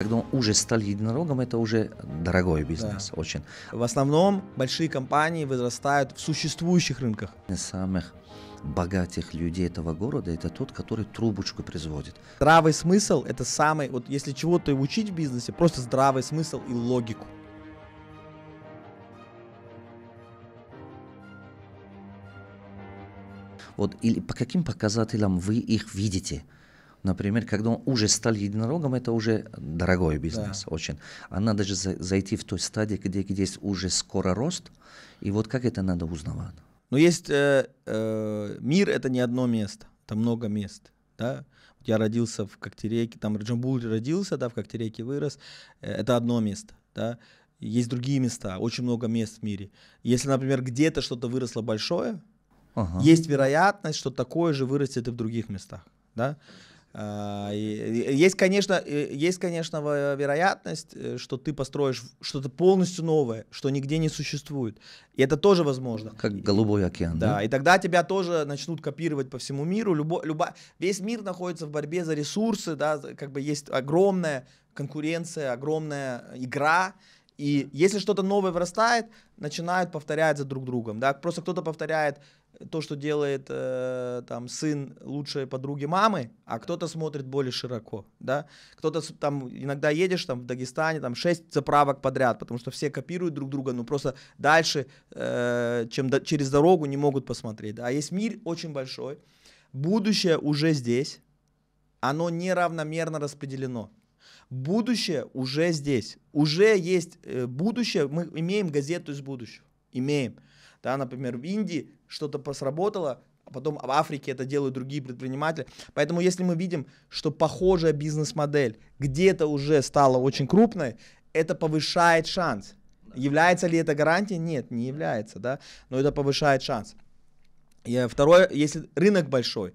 Когда он уже стал единорогом, это уже дорогой бизнес, да. очень. В основном большие компании возрастают в существующих рынках. самых богатых людей этого города это тот, который трубочку производит. Здравый смысл это самый, вот если чего-то учить в бизнесе, просто здравый смысл и логику. Вот или по каким показателям вы их видите? например, когда он уже стал единорогом, это уже дорогой бизнес да. очень. А надо же за, зайти в той стадии, где, где есть уже скоро рост, и вот как это надо узнавать. Но ну, есть э, э, мир, это не одно место, это много мест, да. Я родился в Коктерейке, там Раджамбул родился, да, в Коктерейке вырос. Э, это одно место, да. Есть другие места, очень много мест в мире. Если, например, где-то что-то выросло большое, ага. есть вероятность, что такое же вырастет и в других местах, да. А, есть, конечно, есть, конечно, вероятность, э, что ты построишь что-то полностью новое, что нигде не существует. И это тоже возможно. Как голубой океан. Да, да? и тогда тебя тоже начнут копировать по всему миру. Любо, любо, весь мир находится в борьбе за ресурсы, да, как бы есть огромная конкуренция, огромная игра. И если что-то новое вырастает, начинают повторять за друг другом. Да? Просто кто-то повторяет то, что делает э, там сын лучшей подруги мамы, а кто-то смотрит более широко, да, кто-то там иногда едешь там в Дагестане там 6 заправок подряд, потому что все копируют друг друга, но просто дальше, э, чем до, через дорогу не могут посмотреть, да? а есть мир очень большой, будущее уже здесь, оно неравномерно распределено, Будущее уже здесь. Уже есть э, будущее. Мы имеем газету из будущего. Имеем. Да, например, в Индии что-то посработало, а потом в Африке это делают другие предприниматели. Поэтому если мы видим, что похожая бизнес-модель где-то уже стала очень крупной, это повышает шанс. Является ли это гарантией? Нет, не является, да, но это повышает шанс. И второе, если рынок большой,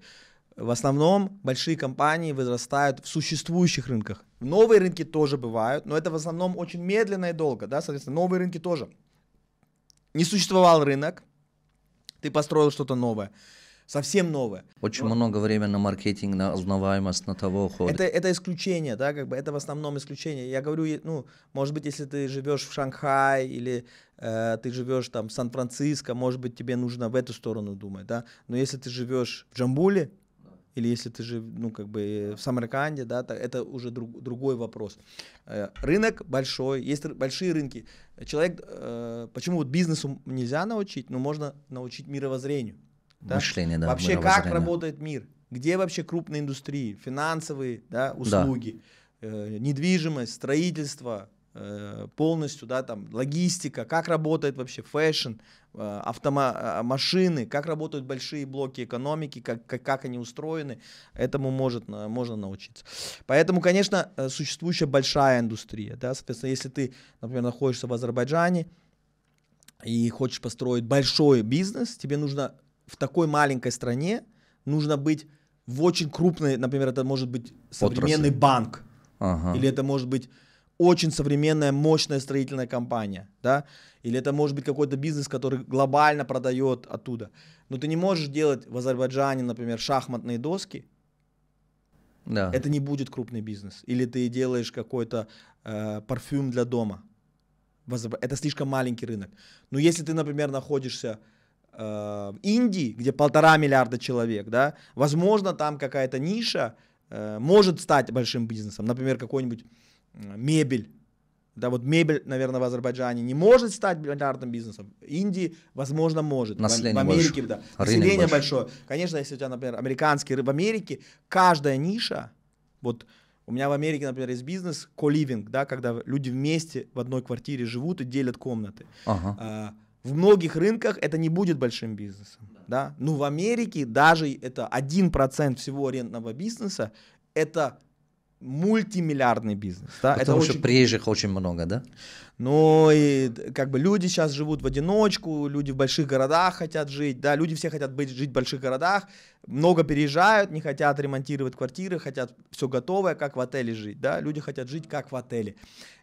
в основном большие компании возрастают в существующих рынках. Новые рынки тоже бывают, но это в основном очень медленно и долго, да, соответственно, новые рынки тоже. Не существовал рынок, ты построил что-то новое совсем новое. Очень Но... много времени на маркетинг, на узнаваемость, на того ходит Это, это исключение, да, как бы это в основном исключение. Я говорю, ну, может быть, если ты живешь в Шанхай или э, ты живешь там в Сан-Франциско, может быть, тебе нужно в эту сторону думать, да. Но если ты живешь в Джамбуле, или если ты же, ну, как бы э, в Самарканде, да, это уже друг, другой вопрос. Э, рынок большой, есть большие рынки. Человек, э, почему вот бизнесу нельзя научить, но можно научить мировоззрению. Мышление, да. Вообще, как работает мир, где вообще крупные индустрии, финансовые, да, услуги, да. недвижимость, строительство, Э, полностью, да, там, логистика, как работает вообще фэшн, э, автома- э, машины, как работают большие блоки экономики, как, как, как они устроены, этому может, можно научиться. Поэтому, конечно, существующая большая индустрия, да, соответственно, если ты, например, находишься в Азербайджане и хочешь построить большой бизнес, тебе нужно в такой маленькой стране, нужно быть в очень крупной, например, это может быть современный Отрасль. банк, ага. или это может быть очень современная, мощная строительная компания, да, или это может быть какой-то бизнес, который глобально продает оттуда. Но ты не можешь делать в Азербайджане, например, шахматные доски, да. это не будет крупный бизнес. Или ты делаешь какой-то э, парфюм для дома. Это слишком маленький рынок. Но если ты, например, находишься э, в Индии, где полтора миллиарда человек, да, возможно, там какая-то ниша э, может стать большим бизнесом. Например, какой-нибудь мебель. Да, вот мебель, наверное, в Азербайджане не может стать миллиардным бизнесом. В Индии, возможно, может. Население в, Америке, больше. да. Рынок Население большое. большое. Конечно, если у тебя, например, американский рыб в Америке каждая ниша, вот у меня в Америке, например, есть бизнес коливинг, да, когда люди вместе в одной квартире живут и делят комнаты. Ага. А, в многих рынках это не будет большим бизнесом, да. да. Ну, в Америке даже это 1% всего арендного бизнеса, это мультимиллиардный бизнес. Да? Потому это что очень... приезжих очень много, да? Ну и как бы люди сейчас живут в одиночку, люди в больших городах хотят жить, да, люди все хотят быть, жить в больших городах, много переезжают, не хотят ремонтировать квартиры, хотят все готовое, как в отеле жить, да, люди хотят жить как в отеле.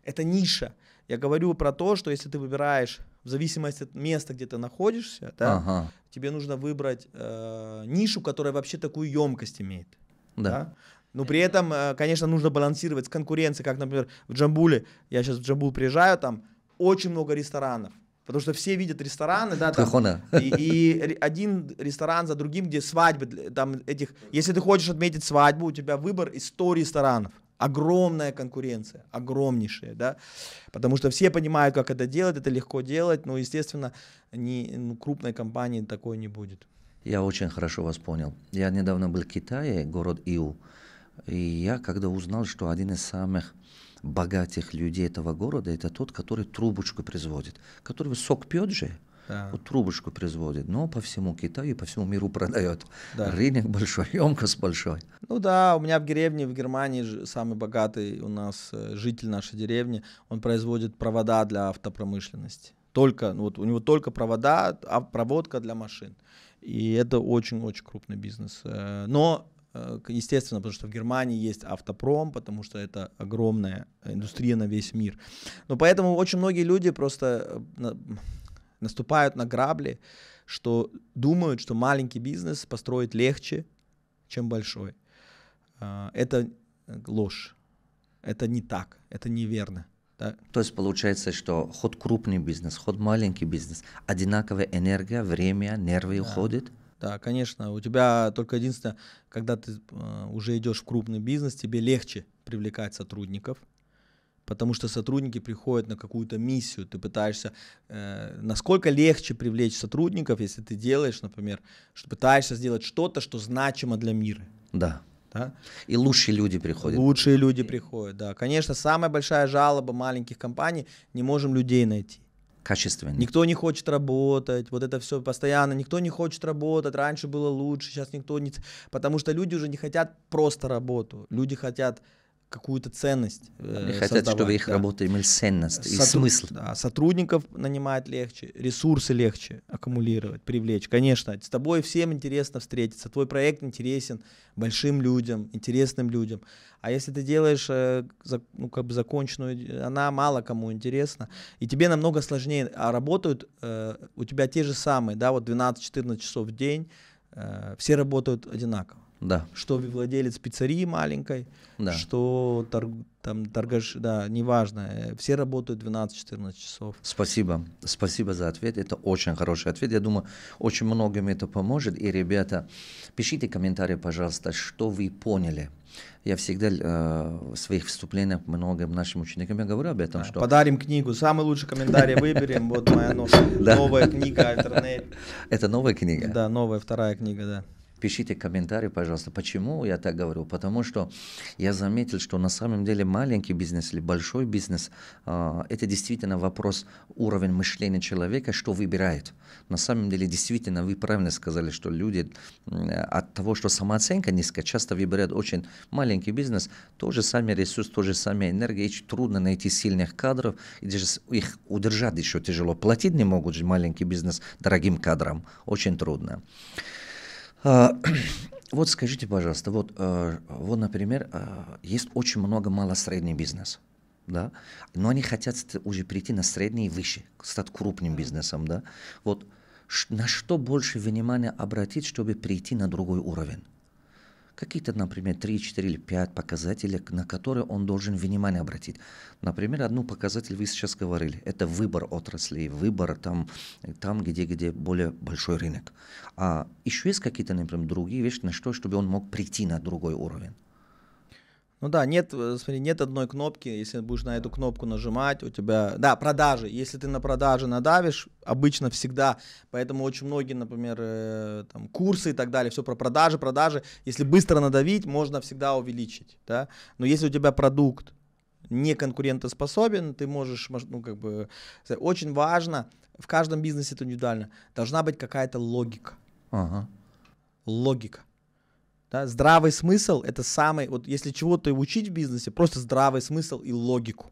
Это ниша. Я говорю про то, что если ты выбираешь в зависимости от места, где ты находишься, да, ага. тебе нужно выбрать э, нишу, которая вообще такую емкость имеет. Да. да? Но ну, при этом, э, конечно, нужно балансировать с конкуренцией, как, например, в Джамбуле. Я сейчас в Джамбул приезжаю, там очень много ресторанов. Потому что все видят рестораны, да, там, и, и один ресторан за другим, где свадьбы, там этих, если ты хочешь отметить свадьбу, у тебя выбор из 100 ресторанов. Огромная конкуренция, огромнейшая, да, потому что все понимают, как это делать, это легко делать, но, естественно, не, ну, крупной компании такой не будет. Я очень хорошо вас понял. Я недавно был в Китае, город Иу. И я, когда узнал, что один из самых богатых людей этого города, это тот, который трубочку производит, который сок пьет же, да. вот трубочку производит, но по всему Китаю и по всему миру продает. Да. Рынок большой, емкость большой. Ну да, у меня в деревне в Германии самый богатый у нас э, житель нашей деревни, он производит провода для автопромышленности. Только, ну вот у него только провода, а проводка для машин. И это очень-очень крупный бизнес. Э, но Э, естественно, потому что в Германии есть автопром, потому что это огромная индустрия на весь мир. Но поэтому очень многие люди просто э, наступают на грабли, что думают, что маленький бизнес построить легче, чем большой. Э, это ложь. Это не так, это неверно. Да? То есть получается, что ход крупный бизнес, ход маленький бизнес, одинаковая энергия, время, нервы да. уходят. Да, конечно, у тебя только единственное, когда ты э, уже идешь в крупный бизнес, тебе легче привлекать сотрудников, потому что сотрудники приходят на какую-то миссию, ты пытаешься, э, насколько легче привлечь сотрудников, если ты делаешь, например, что пытаешься сделать что-то, что значимо для мира. Да. Да? И лучшие люди приходят. Лучшие люди приходят, да. Конечно, самая большая жалоба маленьких компаний – не можем людей найти качественнее. Никто не хочет работать, вот это все постоянно, никто не хочет работать, раньше было лучше, сейчас никто не... Потому что люди уже не хотят просто работу, люди хотят какую-то ценность. Э, Они э, хотят, чтобы их да. работа имела ценность Сотру... и смысл. Да, сотрудников нанимать легче, ресурсы легче аккумулировать, привлечь. Конечно, с тобой всем интересно встретиться, твой проект интересен большим людям, интересным людям. А если ты делаешь э, ну, как бы законченную, э, она мало кому интересна, и тебе намного сложнее. А работают э, у тебя те же самые, да, вот 12-14 часов в день, э, все работают одинаково. Да. Что владелец пиццерии маленькой, да. что торг, там торгаш, да, неважно, э, все работают 12-14 часов. Спасибо, спасибо за ответ, это очень хороший ответ, я думаю, очень многим это поможет, и, ребята, пишите комментарии, пожалуйста, что вы поняли я всегда э, в своих вступлениях многим нашим ученикам я говорю об этом, да, что... Подарим книгу, самый лучший комментарий выберем, вот моя новая книга, интернет. Это новая книга? Да, новая, вторая книга, да пишите комментарии, пожалуйста, почему я так говорю. Потому что я заметил, что на самом деле маленький бизнес или большой бизнес э, – это действительно вопрос уровень мышления человека, что выбирает. На самом деле, действительно, вы правильно сказали, что люди от того, что самооценка низкая, часто выбирают очень маленький бизнес, Тоже сами ресурс, тоже же самая энергия, и трудно найти сильных кадров, и даже их удержать еще тяжело. Платить не могут же маленький бизнес дорогим кадрам, очень трудно. А, вот скажите, пожалуйста, вот, э, вот, например, э, есть очень много малосредний бизнес, да, но они хотят уже прийти на средний и выше, стать крупным бизнесом, да. Вот на что больше внимания обратить, чтобы прийти на другой уровень? какие-то, например, 3, 4 или 5 показателей, на которые он должен внимание обратить. Например, одну показатель вы сейчас говорили, это выбор отраслей, выбор там, там где, где более большой рынок. А еще есть какие-то, например, другие вещи, на что, чтобы он мог прийти на другой уровень. Ну да, нет, э, смотри, нет одной кнопки, если будешь на эту кнопку нажимать, у тебя, да, продажи, если ты на продажи надавишь, обычно всегда, поэтому очень многие, например, э, там, курсы и так далее, все про продажи, продажи, если быстро надавить, можно всегда увеличить, да, но если у тебя продукт не конкурентоспособен, ты можешь, ну, как бы, очень важно, в каждом бизнесе это индивидуально, должна быть какая-то логика, ага. логика, да, здравый смысл это самый, вот если чего-то учить в бизнесе, просто здравый смысл и логику.